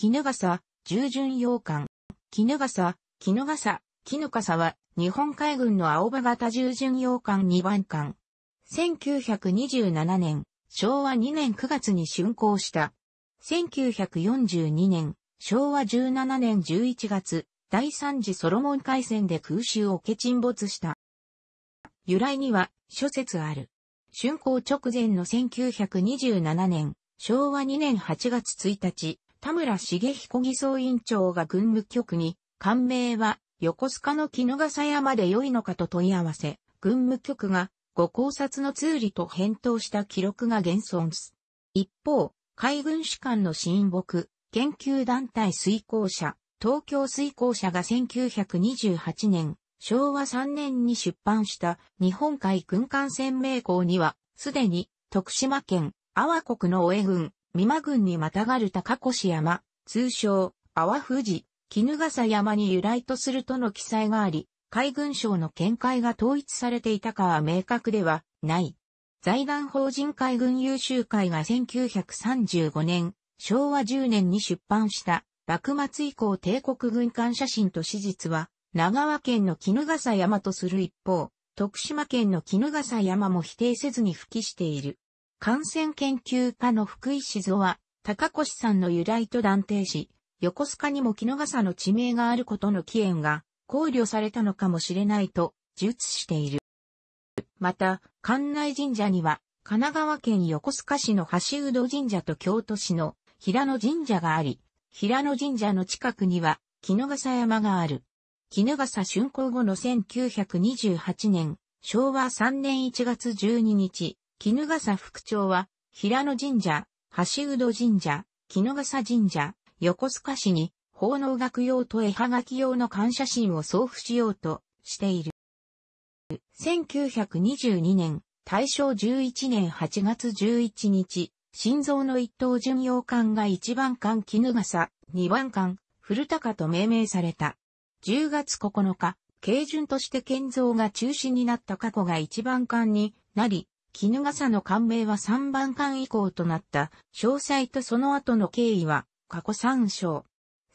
絹笠、従順洋館。絹笠、絹笠、絹笠は、日本海軍の青葉型従順洋館2番館。1927年、昭和2年9月に竣工した。1942年、昭和17年11月、第3次ソロモン海戦で空襲を受け沈没した。由来には諸説ある。竣工直前の1927年、昭和2年8月1日、田村茂彦偽装委員長が軍務局に、官名は横須賀の木の笠山で良いのかと問い合わせ、軍務局がご考察の通理と返答した記録が現存す。一方、海軍士官の親睦、研究団体遂行者、東京遂行者が1928年、昭和3年に出版した日本海軍艦船名校には、すでに徳島県、阿波国の親軍、美馬郡にまたがる高越山、通称、阿波富士、絹笠山に由来とするとの記載があり、海軍省の見解が統一されていたかは明確ではない。財団法人海軍優秀会が1935年、昭和10年に出版した、幕末以降帝国軍艦写真と史実は、長和県の絹笠山とする一方、徳島県の絹笠山も否定せずに付記している。感染研究家の福井静雄は、高越さんの由来と断定し、横須賀にも木の笠の地名があることの起源が考慮されたのかもしれないと述している。また、関内神社には、神奈川県横須賀市の橋ど神社と京都市の平野神社があり、平野神社の近くには、木の笠山がある。木の笠竣工後の1928年、昭和3年1月12日、絹笠副長は、平野神社、橋宇ど神社、絹笠神社、横須賀市に、奉納学用と絵はがき用の感謝信を送付しようとしている。1922年、大正11年8月11日、心臓の一等巡洋艦が一番艦絹笠、二番艦、古高と命名された。10月9日、軽巡として建造が中止になった過去が一番艦になり、絹笠の官名は3番館以降となった、詳細とその後の経緯は、過去参章。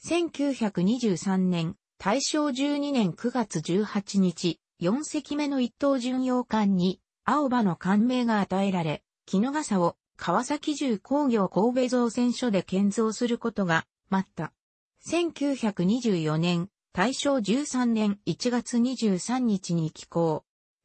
1923年、大正12年9月18日、4隻目の一等巡洋艦に、青葉の官名が与えられ、絹笠を川崎重工業神戸造船所で建造することが待った。1924年、大正13年1月23日に寄港。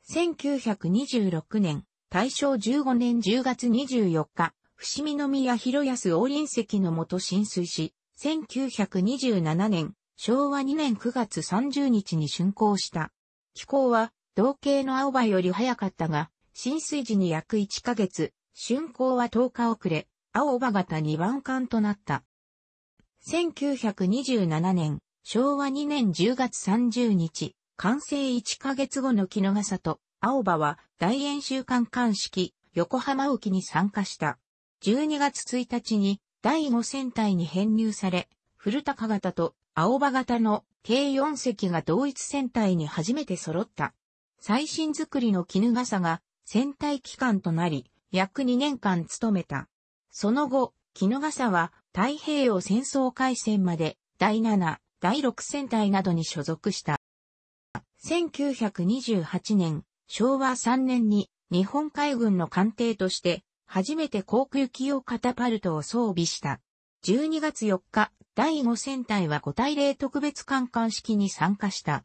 1926年、大正15年10月24日、伏見宮広安王林石のもと浸水し、1927年、昭和2年9月30日に竣工した。気候は、同型の青葉より早かったが、浸水時に約1ヶ月、竣工は10日遅れ、青葉型2番艦となった。1927年、昭和2年10月30日、完成1ヶ月後の木の笠と、青葉は大演習艦艦式横浜沖に参加した。12月1日に第5戦隊に編入され、古高型と青葉型の計4隻が同一戦隊に初めて揃った。最新作りの絹笠が戦隊機関となり、約2年間務めた。その後、絹笠は太平洋戦争開戦まで第7、第6戦隊などに所属した。1928年、昭和3年に日本海軍の艦艇として初めて航空機用カタパルトを装備した。12月4日、第5戦隊は5対0特別艦艦式に参加した。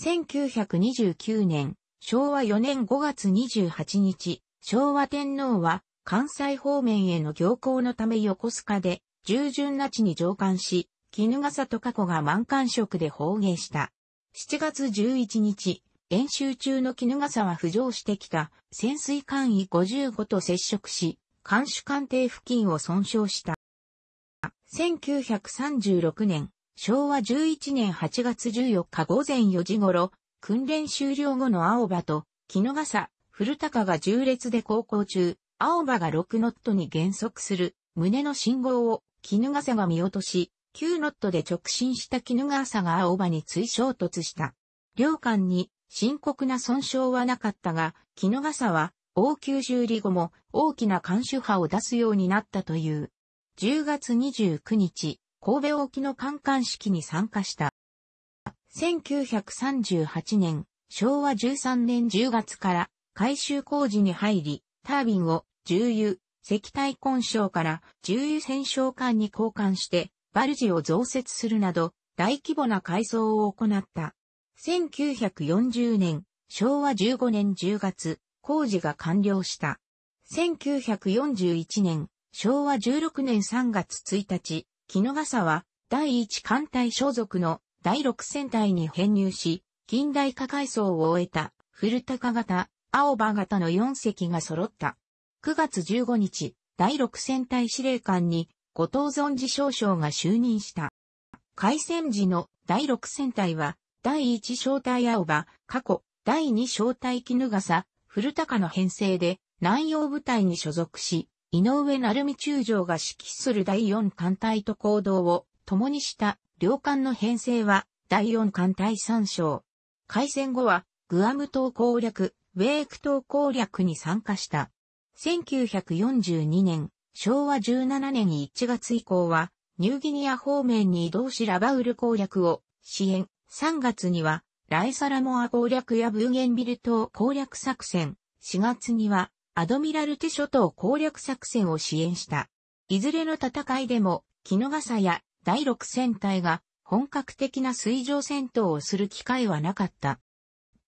1929年、昭和4年5月28日、昭和天皇は関西方面への行幸のため横須賀で従順那地に上官し、絹笠と過去が満艦色で放迎した。7月11日、演習中の絹笠は浮上してきた潜水艦位55と接触し、艦首艦艇付近を損傷した。1936年、昭和11年8月14日午前4時頃、訓練終了後の青葉と絹笠、古高が重列で航行中、青葉が6ノットに減速する胸の信号を絹笠が見落とし、9ノットで直進した絹笠が青葉に追衝突した。両艦に深刻な損傷はなかったが、木の傘は、王宮修理後も大きな監守派を出すようになったという。10月29日、神戸沖の観艦式に参加した。1938年、昭和13年10月から改修工事に入り、タービンを重油、石体根性から重油戦勝艦に交換して、バルジを増設するなど、大規模な改装を行った。1940年、昭和15年10月、工事が完了した。1941年、昭和16年3月1日、木野笠は第一艦隊所属の第6戦隊に編入し、近代化改装を終えた古高型、青葉型の4隻が揃った。9月15日、第6戦隊司令官に後藤存治少将が就任した。開戦時の第6戦隊は第1小隊青葉、過去、第2小隊絹笠、古高の編成で、南洋部隊に所属し、井上成美中将が指揮する第4艦隊と行動を共にした両艦の編成は第4艦隊三章。開戦後はグアム島攻略、ウェーク島攻略に参加した。1942年、昭和17年1月以降はニューギニア方面に移動しラバウル攻略を支援、3月には、ライサラモア攻略やブーゲンビル島攻略作戦、4月には、アドミラルテ諸島攻略作戦を支援した。いずれの戦いでも、キノガサや第6戦隊が本格的な水上戦闘をする機会はなかった。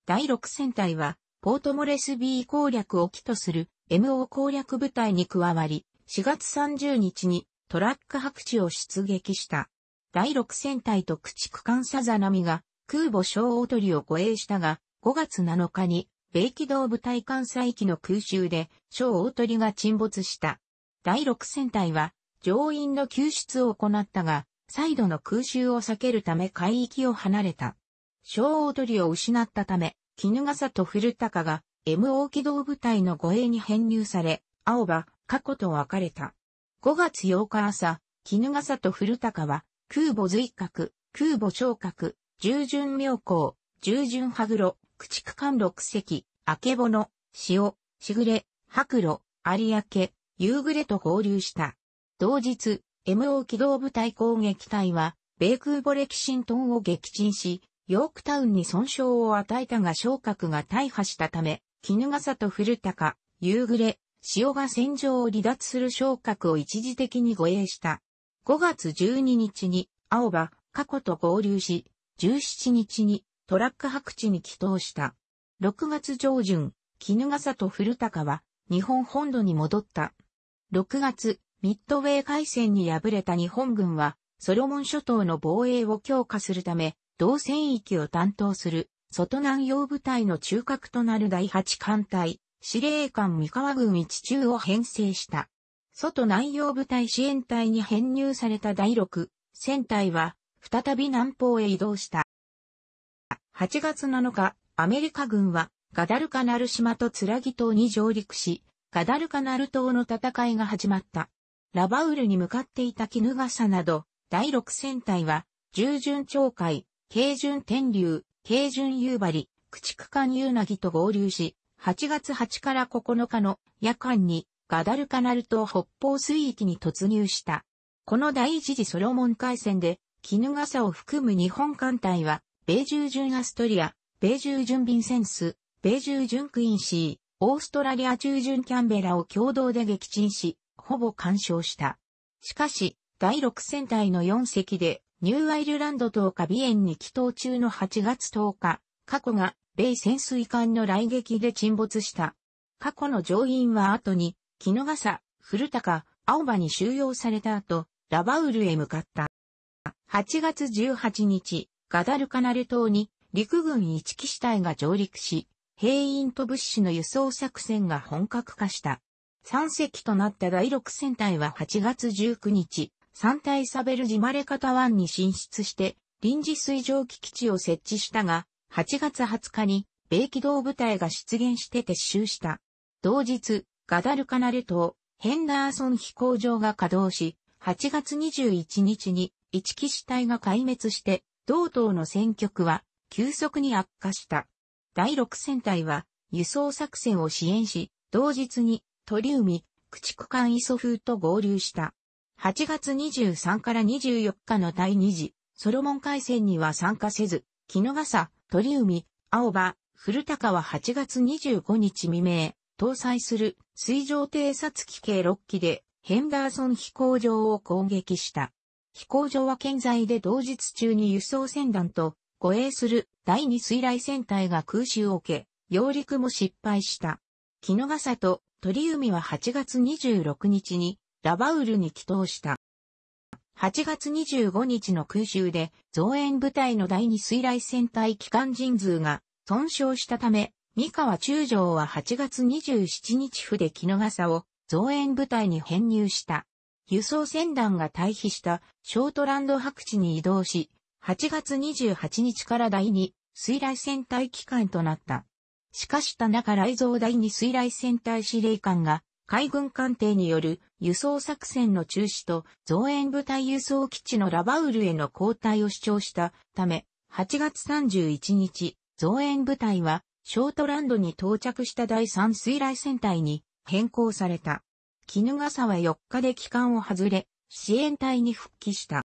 第6戦隊は、ポートモレス B 攻略を起とする MO 攻略部隊に加わり、4月30日にトラック白地を出撃した。第6戦隊と駆逐艦さざ波が空母小大鳥を護衛したが、5月7日に米機動部隊艦載機の空襲で小大鳥が沈没した。第6戦隊は乗員の救出を行ったが、再度の空襲を避けるため海域を離れた。小大鳥を失ったため、絹笠と古高が MO 機動部隊の護衛に編入され、青葉、過去と別れた。5月8日朝、絹笠と古高は空母随格、空母昇格、従順妙高、従順羽黒、駆逐艦六隻、明けぼの、潮、しぐれ、白露、有明、夕暮れと合流した。同日、MO 機動部隊攻撃隊は、米空母歴キシントンを撃沈し、ヨークタウンに損傷を与えたが昇格が大破したため、絹笠と古高、夕暮れ、潮が戦場を離脱する昇格を一時的に護衛した。5月12日に青葉、過去と合流し、17日にトラック白地に帰投した。6月上旬、絹笠と古高は日本本土に戻った。6月、ミッドウェー海戦に敗れた日本軍は、ソロモン諸島の防衛を強化するため、同戦域を担当する、外南洋部隊の中核となる第8艦隊、司令官三河軍一中を編成した。外南洋部隊支援隊に編入された第6戦隊は、再び南方へ移動した。8月7日、アメリカ軍は、ガダルカナル島とツラギ島に上陸し、ガダルカナル島の戦いが始まった。ラバウルに向かっていた絹笠など、第6戦隊は、従順鳥海、軽順天竜、軽順夕張、駆逐艦夕凪と合流し、8月8から9日の夜間にガダルカナル島北方水域に突入した。この第一次ソロモン海戦で、絹サを含む日本艦隊は、米中準アストリア、米中準ビンセンス、米中準クインシー、オーストラリア中準キャンベラを共同で撃沈し、ほぼ干渉した。しかし、第6戦隊の4隻で、ニューアイルランド島カビエンに帰島中の8月10日、過去が米潜水艦の来撃で沈没した。過去の乗員は後にの笠、古高、青葉に収容された後、ラバウルへ向かった。8月18日、ガダルカナル島に陸軍一機士隊が上陸し、兵員と物資の輸送作戦が本格化した。3隻となった第6戦隊は8月19日、三隊サベルジマレカタ湾に進出して、臨時水上機基地を設置したが、8月20日に、米機動部隊が出現して撤収した。同日、ガダルカナル島、ヘンダーソン飛行場が稼働し、8月21日に一騎士隊が壊滅して、同島の戦局は急速に悪化した。第6戦隊は輸送作戦を支援し、同日に鳥海、駆逐艦イソ風と合流した。8月23から24日の第2次ソロモン海戦には参加せず、木の笠、鳥海、青葉、古高は8月25日未明、搭載する水上偵察機計6機でヘンダーソン飛行場を攻撃した。飛行場は現在で同日中に輸送船団と護衛する第二水雷戦隊が空襲を受け、揚陸も失敗した。木の笠と鳥海は8月26日にラバウルに帰投した。8月25日の空襲で増援部隊の第2水雷戦隊機関人数が損傷したため、三河中将は8月27日府で木の笠を増援部隊に編入した。輸送船団が退避したショートランド白地に移動し、8月28日から第2水雷戦隊機関となった。しかし田中雷蔵第2水雷戦隊司令官が海軍艦艇による輸送作戦の中止と増援部隊輸送基地のラバウルへの交代を主張したため、8月31日、増援部隊はショートランドに到着した第3水雷戦隊に変更された。絹笠は4日で帰還を外れ、支援隊に復帰した。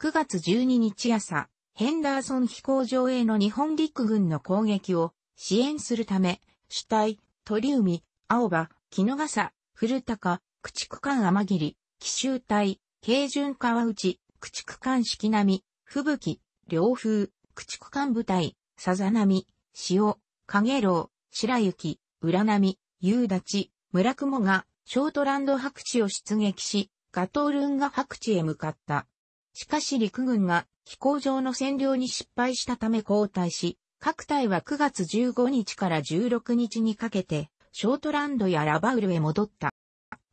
9月12日朝、ヘンダーソン飛行場への日本陸軍の攻撃を支援するため、主体、鳥海、青葉、絹笠、古高、駆逐艦天霧、奇襲隊、軽巡川内、駆逐艦式並、吹雪、両風、駆逐艦部隊、さざ波、潮、影楼、白雪、浦波、夕立、村雲が、ショートランド白地を出撃し、ガトールンが白地へ向かった。しかし陸軍が飛行場の占領に失敗したため交代し、各隊は9月15日から16日にかけて、ショートランドやラバウルへ戻った。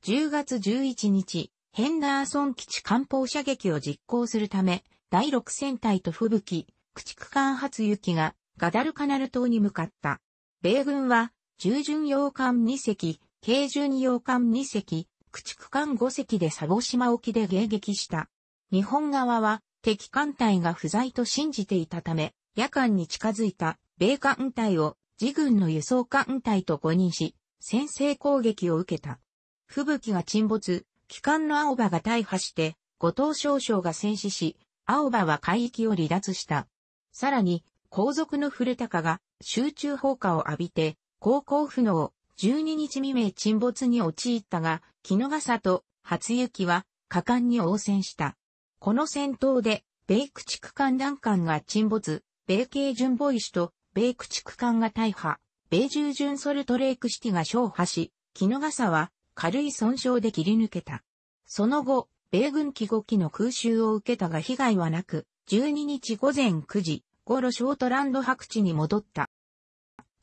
10月11日、ヘンダーソン基地艦砲射撃を実行するため、第6戦隊と吹雪、駆逐艦初雪がガダルカナル島に向かった。米軍は、従巡洋艦2隻、軽巡洋艦2隻、駆逐艦5隻でサボ島沖で迎撃した。日本側は、敵艦隊が不在と信じていたため、夜間に近づいた米艦隊を自軍の輸送艦隊と誤認し、先制攻撃を受けた。吹雪が沈没、機関の青葉が大破して、後藤少将が戦死し、青葉は海域を離脱した。さらに、皇族の古高が集中砲火を浴びて、高校不能、12日未明沈没に陥ったが、木の笠と初雪は果敢に応戦した。この戦闘で、米駆逐艦弾艦が沈没、米系準ボイシと米駆逐艦が大破、米従準ソルトレイクシティが勝破し、木の笠は軽い損傷で切り抜けた。その後、米軍機5機の空襲を受けたが被害はなく、12日午前9時、頃ショートランド白地に戻った。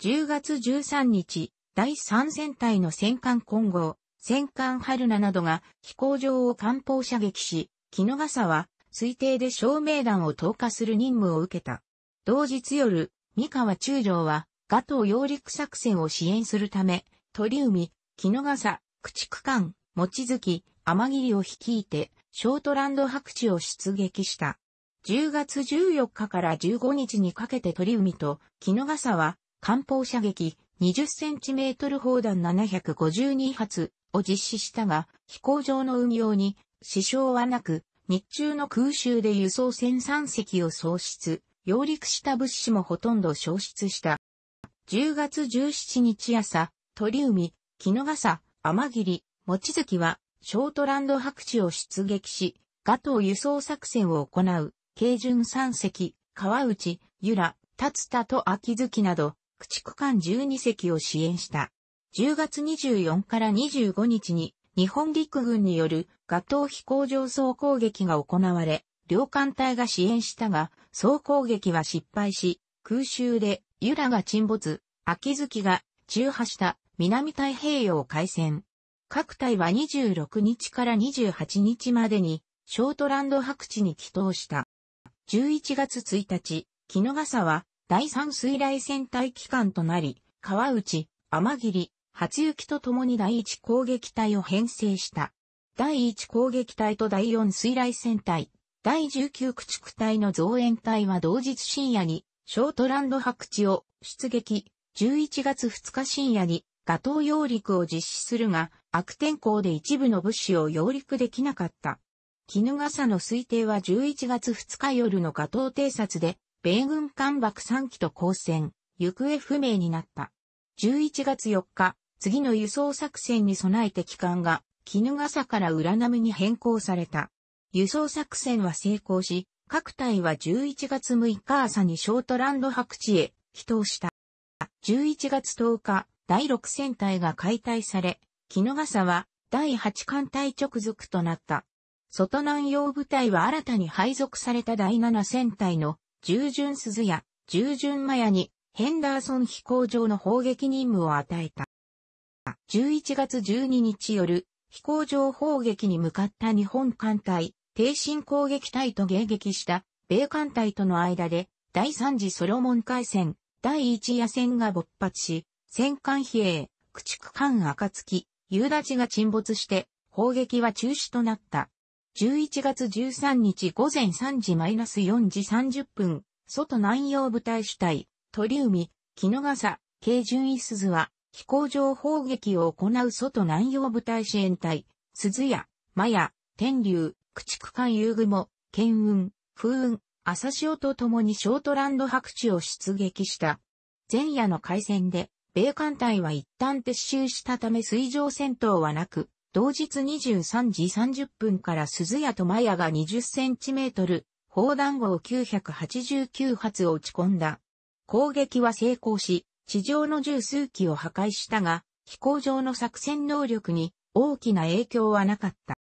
10月13日、第3戦隊の戦艦混合、戦艦春菜などが飛行場を艦砲射撃し、木の笠は推定で照明弾を投下する任務を受けた。同日夜、三河中将は、ガトー揚陸作戦を支援するため、鳥海、木の笠、駆逐艦、餅月、天霧を率いて、ショートランド白地を出撃した。10月14日から15日にかけて鳥海と、木の笠は、艦砲射撃20センチメートル砲弾752発を実施したが、飛行場の運用に支障はなく、日中の空襲で輸送船3隻を喪失、揚陸した物資もほとんど消失した。10月17日朝、鳥海、木の笠、天霧、望月は、ショートランド白地を出撃し、ガトー輸送作戦を行う。慶順三席、川内、由良、達田と秋月など、駆逐艦12隻を支援した。10月24から25日に、日本陸軍によるガトー飛行場総攻撃が行われ、両艦隊が支援したが、総攻撃は失敗し、空襲で、由良が沈没、秋月が中破した南太平洋海戦。各隊は26日から28日までに、ショートランド白地に帰投した。11月1日、木野笠は第三水雷戦隊機関となり、川内、天霧、初雪と共に第一攻撃隊を編成した。第一攻撃隊と第四水雷戦隊、第19駆逐隊の増援隊は同日深夜に、ショートランド白地を出撃、11月2日深夜に、ガトー揚陸を実施するが、悪天候で一部の物資を揚陸できなかった。絹サの推定は11月2日夜の加藤偵察で、米軍艦爆3機と交戦、行方不明になった。11月4日、次の輸送作戦に備えて機関が、絹サから裏波に変更された。輸送作戦は成功し、各隊は11月6日朝にショートランド白地へ、帰投した。11月10日、第6戦隊が解体され、絹サは第8艦隊直属となった。外南洋部隊は新たに配属された第7戦隊の従順鈴や従順マヤにヘンダーソン飛行場の砲撃任務を与えた。11月12日夜、飛行場砲撃に向かった日本艦隊、低進攻撃隊と迎撃した米艦隊との間で第3次ソロモン海戦、第1夜戦が勃発し、戦艦比叡、駆逐艦暁、夕立が沈没して、砲撃は中止となった。11月13日午前3時マイナス -4 時30分、外南洋部隊主体、鳥海、木の笠、軽順位鈴は、飛行場砲撃を行う外南洋部隊支援隊、鈴屋、マ屋、天竜、駆逐艦遊具も、剣雲、風雲、朝潮と共にショートランド白地を出撃した。前夜の海戦で、米艦隊は一旦撤収したため水上戦闘はなく、同日23時30分から鈴谷とマヤが20センチメートル、砲弾号989発を打ち込んだ。攻撃は成功し、地上の十数機を破壊したが、飛行場の作戦能力に大きな影響はなかった。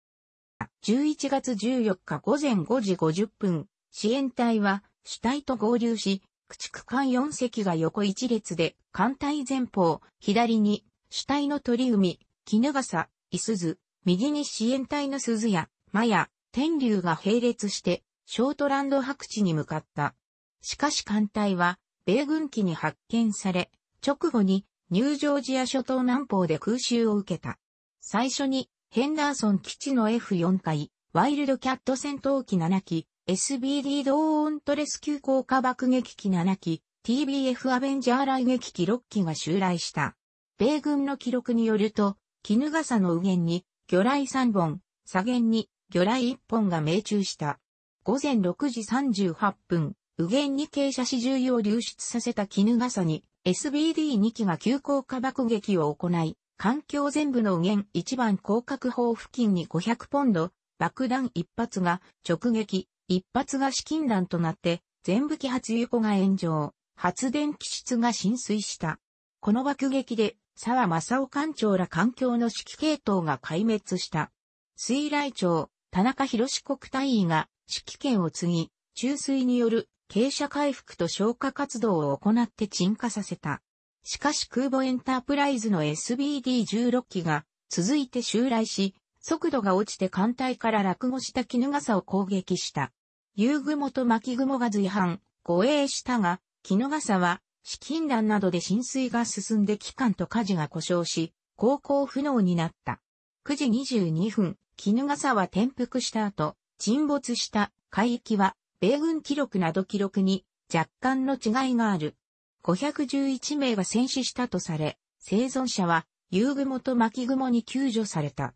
11月14日午前5時50分、支援隊は主体と合流し、駆逐艦4隻が横一列で艦隊前方、左に主体の鳥海、絹笠、いす右に支援隊の鈴や、マヤ、天竜が並列して、ショートランド白地に向かった。しかし艦隊は、米軍機に発見され、直後にニュージョージア諸島南方で空襲を受けた。最初にヘンダーソン基地の F4 回、ワイルドキャット戦闘機7機、SBD ドーントレスキュー効果爆撃機7機、TBF アベンジャー雷撃機6機が襲来した。米軍の記録によると、絹笠の右舷に、魚雷3本、左舷に、魚雷1本が命中した。午前6時38分、右舷に傾斜し重を流出させた絹笠に、SBD2 機が急降下爆撃を行い、環境全部の右舷1番降格砲付近に500ポンド、爆弾1発が直撃、1発が資金弾となって、全部揮発油庫が炎上、発電機室が浸水した。この爆撃で沢正夫館長ら環境の指揮系統が壊滅した。水雷町、田中博士国隊員が指揮権を継ぎ、注水による傾斜回復と消火活動を行って沈下させた。しかし空母エンタープライズの SBD16 機が続いて襲来し、速度が落ちて艦隊から落語した絹笠を攻撃した。夕雲と巻雲が随伴、護衛したが、絹笠は資金難などで浸水が進んで機関と火事が故障し、航行不能になった。9時22分、絹笠は転覆した後、沈没した海域は、米軍記録など記録に若干の違いがある。511名が戦死したとされ、生存者は、夕雲と巻雲に救助された。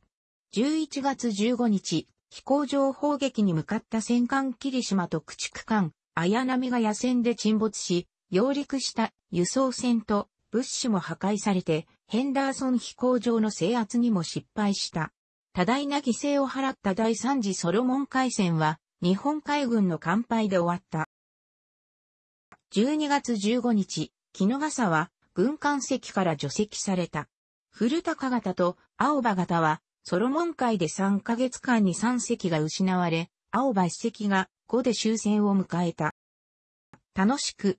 11月15日、飛行場砲撃に向かった戦艦霧島と駆逐艦、綾波が野戦で沈没し、揚陸した輸送船と物資も破壊されて、ヘンダーソン飛行場の制圧にも失敗した。多大な犠牲を払った第3次ソロモン海戦は、日本海軍の乾杯で終わった。12月15日、木の笠は、軍艦席から除籍された。古高型と青葉型は、ソロモン海で3ヶ月間に3隻が失われ、青葉一隻が5で終戦を迎えた。楽しく、